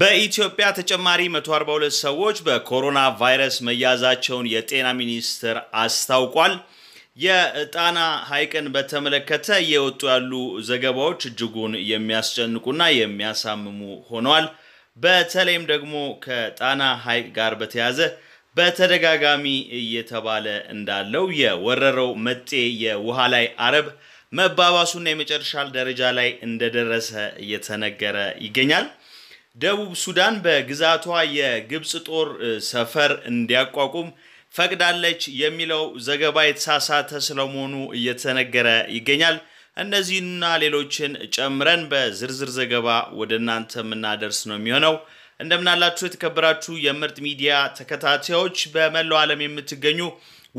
በኢትዮጵያ ተጨማሪ 142 ሰዎች በኮሮና ቫይረስ መያዛቸውን የጤና ሚኒስቴር አስታውቋል። የጣና ሐይቅን በተመለከተ እየወጡ ያሉ ዘገባዎች እጅጉን የሚያስጨንቁና የሚያሳምሙ ሆነዋል። በተለይም ደግሞ ከጣና ሐይቅ ጋር በተያያዘ በተደጋጋሚ እየተባለ እንዳለው የወረረው መጤ የውሃ ላይ አረብ መባባሱና የመጨረሻ ደረጃ ላይ እንደደረሰ እየተነገረ ይገኛል። ደቡብ ሱዳን በግዛቷ የግብፅ ጦር ሰፈር እንዲያቋቁም ፈቅዳለች የሚለው ዘገባ የተሳሳተ ስለመሆኑ እየተነገረ ይገኛል። እነዚህና ሌሎችን ጨምረን በዝርዝር ዘገባ ወደ እናንተ የምናደርስ ነው የሚሆነው። እንደምናላችሁ የተከበራችሁ የምርጥ ሚዲያ ተከታታዮች በመላው ዓለም የምትገኙ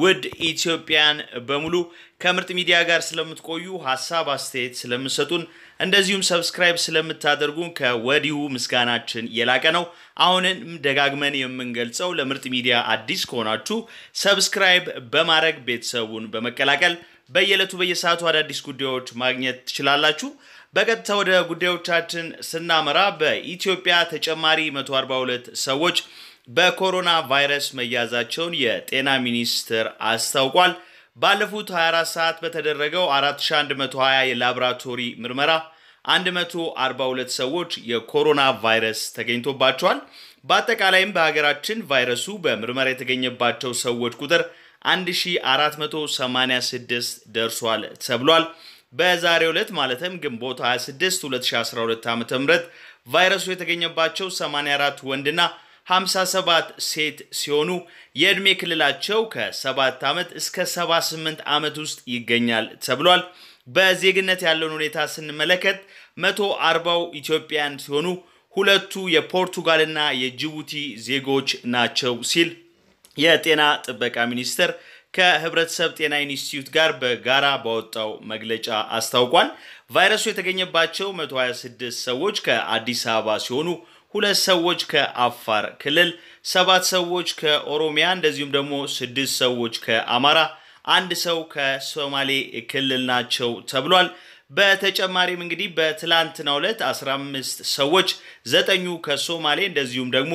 ውድ ኢትዮጵያን በሙሉ ከምርጥ ሚዲያ ጋር ስለምትቆዩ ሀሳብ፣ አስተያየት ስለምሰጡን እንደዚሁም ሰብስክራይብ ስለምታደርጉን ከወዲሁ ምስጋናችን የላቀ ነው። አሁንም ደጋግመን የምንገልጸው ለምርጥ ሚዲያ አዲስ ከሆናችሁ ሰብስክራይብ በማድረግ ቤተሰቡን በመቀላቀል በየዕለቱ በየሰዓቱ አዳዲስ ጉዳዮች ማግኘት ትችላላችሁ። በቀጥታ ወደ ጉዳዮቻችን ስናመራ በኢትዮጵያ ተጨማሪ 142 ሰዎች በኮሮና ቫይረስ መያዛቸውን የጤና ሚኒስቴር አስታውቋል። ባለፉት 24 ሰዓት በተደረገው 4120 የላብራቶሪ ምርመራ 142 ሰዎች የኮሮና ቫይረስ ተገኝቶባቸዋል። በአጠቃላይም በሀገራችን ቫይረሱ በምርመራ የተገኘባቸው ሰዎች ቁጥር 1486 ደርሷል ተብሏል። በዛሬ ዕለት ማለትም ግንቦት 26 2012 ዓ ም ቫይረሱ የተገኘባቸው 84 ወንድና 57 ሴት ሲሆኑ የዕድሜ ክልላቸው ከ7 ዓመት እስከ 78 ዓመት ውስጥ ይገኛል ተብሏል። በዜግነት ያለውን ሁኔታ ስንመለከት 140ው ኢትዮጵያን ሲሆኑ ሁለቱ የፖርቱጋልና የጅቡቲ ዜጎች ናቸው ሲል የጤና ጥበቃ ሚኒስቴር ከህብረተሰብ ጤና ኢንስቲትዩት ጋር በጋራ ባወጣው መግለጫ አስታውቋል። ቫይረሱ የተገኘባቸው 126 ሰዎች ከአዲስ አበባ ሲሆኑ ሁለት ሰዎች ከአፋር ክልል፣ ሰባት ሰዎች ከኦሮሚያ እንደዚሁም ደግሞ ስድስት ሰዎች ከአማራ፣ አንድ ሰው ከሶማሌ ክልል ናቸው ተብሏል። በተጨማሪም እንግዲህ በትላንትናው ዕለት 15 ሰዎች ዘጠኙ ከሶማሌ እንደዚሁም ደግሞ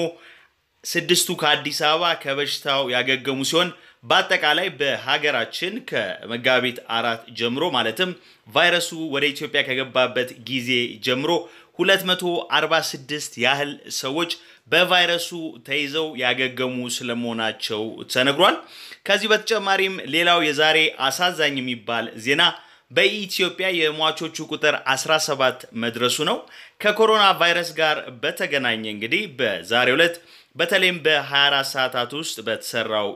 ስድስቱ ከአዲስ አበባ ከበሽታው ያገገሙ ሲሆን በአጠቃላይ በሀገራችን ከመጋቢት አራት ጀምሮ ማለትም ቫይረሱ ወደ ኢትዮጵያ ከገባበት ጊዜ ጀምሮ 246 ያህል ሰዎች በቫይረሱ ተይዘው ያገገሙ ስለመሆናቸው ተነግሯል። ከዚህ በተጨማሪም ሌላው የዛሬ አሳዛኝ የሚባል ዜና በኢትዮጵያ የሟቾቹ ቁጥር 17 መድረሱ ነው። ከኮሮና ቫይረስ ጋር በተገናኘ እንግዲህ በዛሬው ዕለት በተለይም በ24 ሰዓታት ውስጥ በተሰራው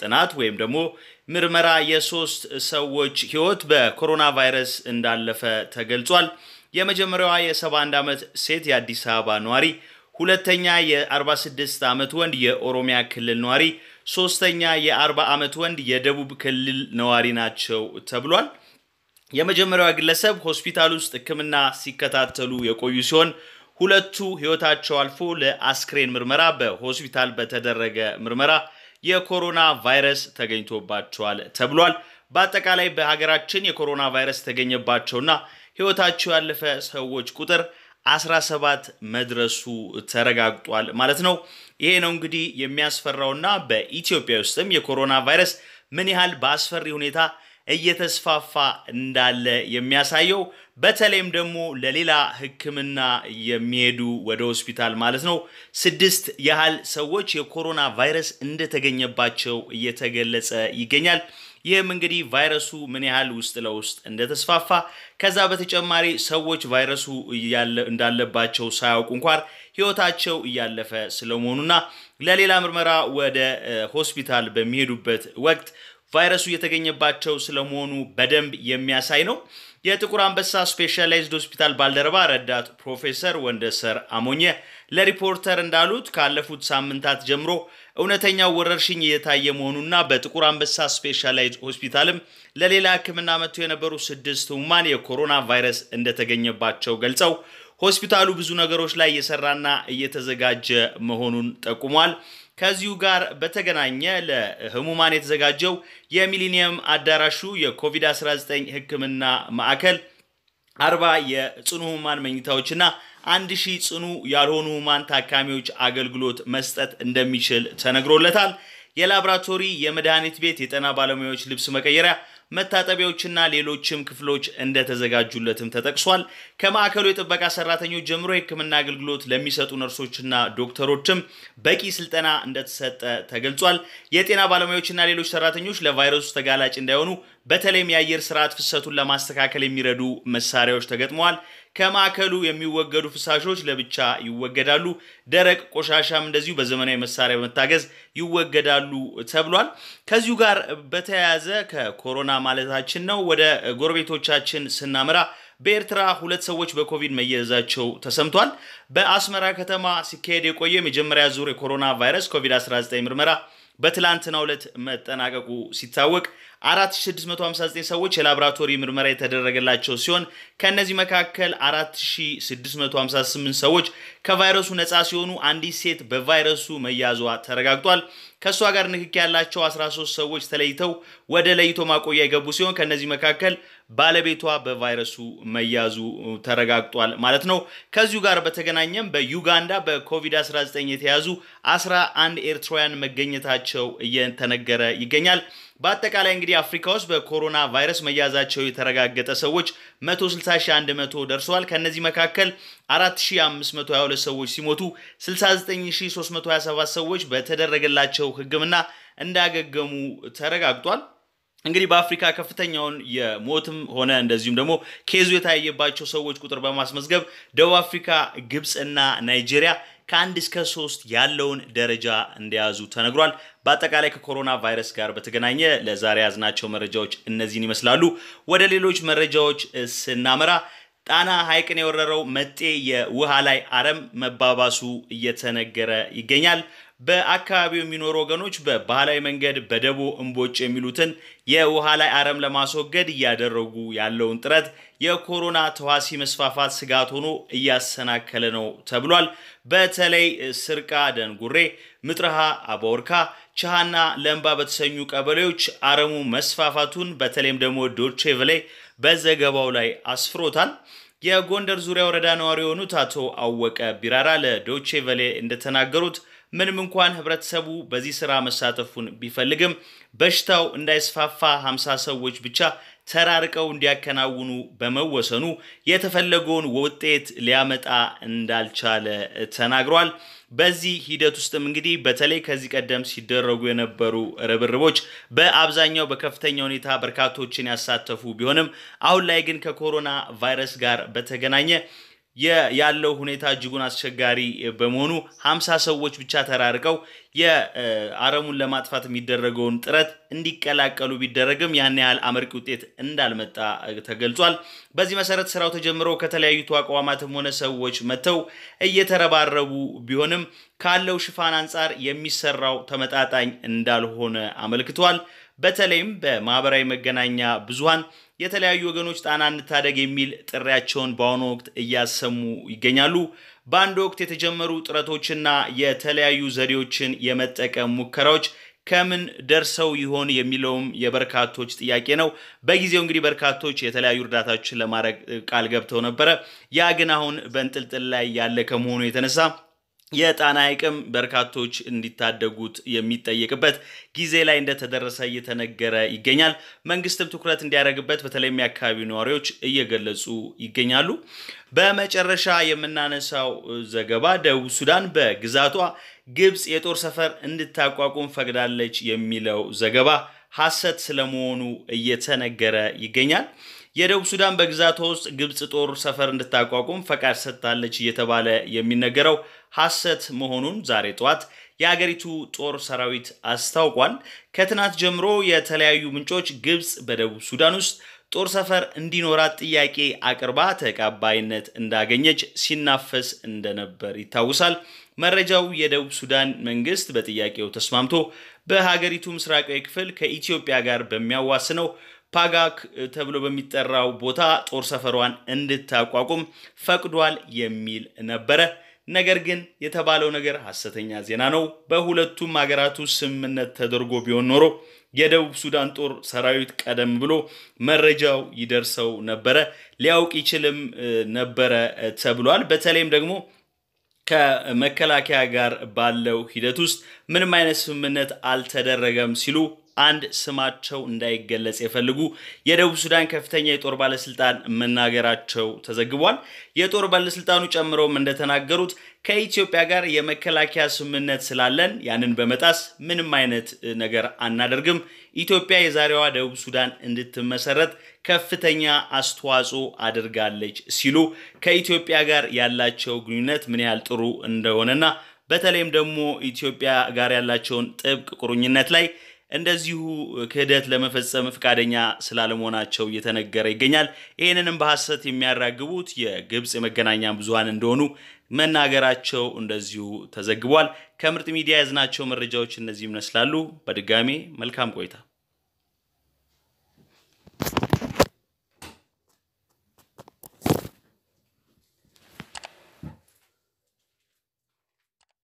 ጥናት ወይም ደግሞ ምርመራ የሶስት ሰዎች ህይወት በኮሮና ቫይረስ እንዳለፈ ተገልጿል። የመጀመሪያዋ የ71 ዓመት ሴት የአዲስ አበባ ነዋሪ፣ ሁለተኛ የ46 ዓመት ወንድ የኦሮሚያ ክልል ነዋሪ፣ ሶስተኛ የ40 ዓመት ወንድ የደቡብ ክልል ነዋሪ ናቸው ተብሏል። የመጀመሪያዋ ግለሰብ ሆስፒታል ውስጥ ሕክምና ሲከታተሉ የቆዩ ሲሆን ሁለቱ ህይወታቸው አልፎ ለአስክሬን ምርመራ በሆስፒታል በተደረገ ምርመራ የኮሮና ቫይረስ ተገኝቶባቸዋል ተብሏል። በአጠቃላይ በሀገራችን የኮሮና ቫይረስ ተገኘባቸውና ህይወታቸው ያለፈ ሰዎች ቁጥር 17 መድረሱ ተረጋግጧል ማለት ነው። ይሄ ነው እንግዲህ የሚያስፈራውና በኢትዮጵያ ውስጥም የኮሮና ቫይረስ ምን ያህል በአስፈሪ ሁኔታ እየተስፋፋ እንዳለ የሚያሳየው በተለይም ደግሞ ለሌላ ሕክምና የሚሄዱ ወደ ሆስፒታል ማለት ነው ስድስት ያህል ሰዎች የኮሮና ቫይረስ እንደተገኘባቸው እየተገለጸ ይገኛል። ይህም እንግዲህ ቫይረሱ ምን ያህል ውስጥ ለውስጥ እንደተስፋፋ ከዛ በተጨማሪ ሰዎች ቫይረሱ እንዳለባቸው ሳያውቁ እንኳን ህይወታቸው እያለፈ ስለመሆኑና ለሌላ ምርመራ ወደ ሆስፒታል በሚሄዱበት ወቅት ቫይረሱ የተገኘባቸው ስለመሆኑ በደንብ የሚያሳይ ነው። የጥቁር አንበሳ ስፔሻላይዝድ ሆስፒታል ባልደረባ ረዳት ፕሮፌሰር ወንደሰር አሞኘ ለሪፖርተር እንዳሉት ካለፉት ሳምንታት ጀምሮ እውነተኛው ወረርሽኝ እየታየ መሆኑና በጥቁር አንበሳ ስፔሻላይዝድ ሆስፒታልም ለሌላ ሕክምና መጥተው የነበሩ ስድስት ህሙማን የኮሮና ቫይረስ እንደተገኘባቸው ገልጸው ሆስፒታሉ ብዙ ነገሮች ላይ እየሰራና እየተዘጋጀ መሆኑን ጠቁሟል። ከዚሁ ጋር በተገናኘ ለህሙማን የተዘጋጀው የሚሊኒየም አዳራሹ የኮቪድ-19 ህክምና ማዕከል አርባ የጽኑ ህሙማን መኝታዎችና አንድ ሺህ ጽኑ ያልሆኑ ህሙማን ታካሚዎች አገልግሎት መስጠት እንደሚችል ተነግሮለታል። የላብራቶሪ፣ የመድኃኒት ቤት፣ የጤና ባለሙያዎች ልብስ መቀየሪያ መታጠቢያዎችና ሌሎችም ክፍሎች እንደተዘጋጁለትም ተጠቅሷል። ከማዕከሉ የጥበቃ ሰራተኞች ጀምሮ የሕክምና አገልግሎት ለሚሰጡ ነርሶችና ዶክተሮችም በቂ ስልጠና እንደተሰጠ ተገልጿል። የጤና ባለሙያዎችና ሌሎች ሰራተኞች ለቫይረሱ ተጋላጭ እንዳይሆኑ በተለይም የአየር ስርዓት ፍሰቱን ለማስተካከል የሚረዱ መሳሪያዎች ተገጥመዋል። ከማዕከሉ የሚወገዱ ፍሳሾች ለብቻ ይወገዳሉ። ደረቅ ቆሻሻም እንደዚሁ በዘመናዊ መሳሪያ በመታገዝ ይወገዳሉ ተብሏል። ከዚሁ ጋር በተያያዘ ከኮሮና ማለታችን ነው ወደ ጎረቤቶቻችን ስናመራ በኤርትራ ሁለት ሰዎች በኮቪድ መያዛቸው ተሰምቷል። በአስመራ ከተማ ሲካሄድ የቆየ የመጀመሪያ ዙር የኮሮና ቫይረስ ኮቪድ-19 ምርመራ በትላንትናው ዕለት መጠናቀቁ ሲታወቅ 4659 ሰዎች የላብራቶሪ ምርመራ የተደረገላቸው ሲሆን ከእነዚህ መካከል 4658 ሰዎች ከቫይረሱ ነፃ ሲሆኑ አንዲት ሴት በቫይረሱ መያዟ ተረጋግጧል። ከእሷ ጋር ንክኪ ያላቸው 13 ሰዎች ተለይተው ወደ ለይቶ ማቆያ የገቡ ሲሆን ከእነዚህ መካከል ባለቤቷ በቫይረሱ መያዙ ተረጋግጧል ማለት ነው። ከዚሁ ጋር በተገናኘም በዩጋንዳ በኮቪድ-19 የተያዙ 11 ኤርትራውያን መገኘታቸው እየተነገረ ይገኛል። በአጠቃላይ እንግዲህ አፍሪካ ውስጥ በኮሮና ቫይረስ መያዛቸው የተረጋገጠ ሰዎች 160100 ደርሰዋል። ከእነዚህ መካከል 4522 ሰዎች ሲሞቱ 69327 ሰዎች በተደረገላቸው ሕክምና እንዳገገሙ ተረጋግጧል። እንግዲህ በአፍሪካ ከፍተኛውን የሞትም ሆነ እንደዚሁም ደግሞ ኬዙ የታየባቸው ሰዎች ቁጥር በማስመዝገብ ደቡብ አፍሪካ፣ ግብፅና ናይጄሪያ ከአንድ እስከ ሶስት ያለውን ደረጃ እንደያዙ ተነግሯል። በአጠቃላይ ከኮሮና ቫይረስ ጋር በተገናኘ ለዛሬ ያዝናቸው መረጃዎች እነዚህን ይመስላሉ። ወደ ሌሎች መረጃዎች ስናመራ ጣና ሐይቅን የወረረው መጤ የውሃ ላይ አረም መባባሱ እየተነገረ ይገኛል። በአካባቢው የሚኖሩ ወገኖች በባህላዊ መንገድ በደቦ እምቦጭ የሚሉትን የውሃ ላይ አረም ለማስወገድ እያደረጉ ያለውን ጥረት የኮሮና ተዋሲ መስፋፋት ስጋት ሆኖ እያሰናከለ ነው ተብሏል። በተለይ ስርቃ፣ ደንጉሬ፣ ምጥረሃ፣ አባወርካ፣ ቻሃና ለምባ በተሰኙ ቀበሌዎች አረሙ መስፋፋቱን በተለይም ደግሞ ዶቼ በዘገባው ላይ አስፍሮታል። የጎንደር ዙሪያ ወረዳ ነዋሪ የሆኑት አቶ አወቀ ቢራራ ለዶቼቨሌ እንደተናገሩት ምንም እንኳን ህብረተሰቡ በዚህ ስራ መሳተፉን ቢፈልግም በሽታው እንዳይስፋፋ 50 ሰዎች ብቻ ተራርቀው እንዲያከናውኑ በመወሰኑ የተፈለገውን ውጤት ሊያመጣ እንዳልቻለ ተናግሯል። በዚህ ሂደት ውስጥም እንግዲህ በተለይ ከዚህ ቀደም ሲደረጉ የነበሩ ርብርቦች በአብዛኛው በከፍተኛ ሁኔታ በርካቶችን ያሳተፉ ቢሆንም አሁን ላይ ግን ከኮሮና ቫይረስ ጋር በተገናኘ ያለው ሁኔታ እጅጉን አስቸጋሪ በመሆኑ ሀምሳ ሰዎች ብቻ ተራርቀው የአረሙን ለማጥፋት የሚደረገውን ጥረት እንዲቀላቀሉ ቢደረግም ያን ያህል አመርቂ ውጤት እንዳልመጣ ተገልጿል። በዚህ መሰረት ስራው ተጀምሮ ከተለያዩ ተቋማትም ሆነ ሰዎች መጥተው እየተረባረቡ ቢሆንም ካለው ሽፋን አንጻር የሚሰራው ተመጣጣኝ እንዳልሆነ አመልክቷል። በተለይም በማህበራዊ መገናኛ ብዙሃን የተለያዩ ወገኖች ጣና እንታደግ የሚል ጥሪያቸውን በአሁኑ ወቅት እያሰሙ ይገኛሉ። በአንድ ወቅት የተጀመሩ ጥረቶችና የተለያዩ ዘዴዎችን የመጠቀም ሙከራዎች ከምን ደርሰው ይሆን የሚለውም የበርካቶች ጥያቄ ነው። በጊዜው እንግዲህ በርካቶች የተለያዩ እርዳታዎችን ለማድረግ ቃል ገብተው ነበረ። ያ ግን አሁን በእንጥልጥል ላይ ያለ ከመሆኑ የተነሳ የጣና ሐይቅም በርካቶች እንዲታደጉት የሚጠየቅበት ጊዜ ላይ እንደተደረሰ እየተነገረ ይገኛል። መንግስትም ትኩረት እንዲያደርግበት በተለይም የአካባቢው ነዋሪዎች እየገለጹ ይገኛሉ። በመጨረሻ የምናነሳው ዘገባ ደቡብ ሱዳን በግዛቷ ግብፅ የጦር ሰፈር እንድታቋቁም ፈቅዳለች የሚለው ዘገባ ሐሰት ስለመሆኑ እየተነገረ ይገኛል። የደቡብ ሱዳን በግዛቷ ውስጥ ግብፅ ጦር ሰፈር እንድታቋቁም ፈቃድ ሰጥታለች እየተባለ የሚነገረው ሐሰት መሆኑን ዛሬ ጠዋት የአገሪቱ ጦር ሰራዊት አስታውቋል። ከትናንት ጀምሮ የተለያዩ ምንጮች ግብፅ በደቡብ ሱዳን ውስጥ ጦር ሰፈር እንዲኖራት ጥያቄ አቅርባ ተቀባይነት እንዳገኘች ሲናፈስ እንደነበር ይታወሳል። መረጃው የደቡብ ሱዳን መንግስት በጥያቄው ተስማምቶ በሀገሪቱ ምስራቃዊ ክፍል ከኢትዮጵያ ጋር በሚያዋስነው ፓጋክ ተብሎ በሚጠራው ቦታ ጦር ሰፈሯን እንድታቋቁም ፈቅዷል የሚል ነበረ። ነገር ግን የተባለው ነገር ሐሰተኛ ዜና ነው። በሁለቱም ሀገራቱ ስምምነት ተደርጎ ቢሆን ኖሮ የደቡብ ሱዳን ጦር ሰራዊት ቀደም ብሎ መረጃው ይደርሰው ነበረ፣ ሊያውቅ ይችልም ነበረ ተብሏል። በተለይም ደግሞ ከመከላከያ ጋር ባለው ሂደት ውስጥ ምንም አይነት ስምምነት አልተደረገም ሲሉ አንድ ስማቸው እንዳይገለጽ የፈልጉ የደቡብ ሱዳን ከፍተኛ የጦር ባለስልጣን መናገራቸው ተዘግቧል። የጦር ባለስልጣኑ ጨምረውም እንደተናገሩት ከኢትዮጵያ ጋር የመከላከያ ስምምነት ስላለን ያንን በመጣስ ምንም አይነት ነገር አናደርግም። ኢትዮጵያ የዛሬዋ ደቡብ ሱዳን እንድትመሰረት ከፍተኛ አስተዋጽኦ አድርጋለች ሲሉ ከኢትዮጵያ ጋር ያላቸው ግንኙነት ምን ያህል ጥሩ እንደሆነና በተለይም ደግሞ ኢትዮጵያ ጋር ያላቸውን ጥብቅ ቁርኝነት ላይ እንደዚሁ ክህደት ለመፈጸም ፈቃደኛ ስላለመሆናቸው እየተነገረ ይገኛል። ይህንንም በሐሰት የሚያራግቡት የግብፅ የመገናኛ ብዙሃን እንደሆኑ መናገራቸው እንደዚሁ ተዘግቧል። ከምርጥ ሚዲያ የያዝናቸው መረጃዎች እነዚህ ይመስላሉ። በድጋሜ መልካም ቆይታ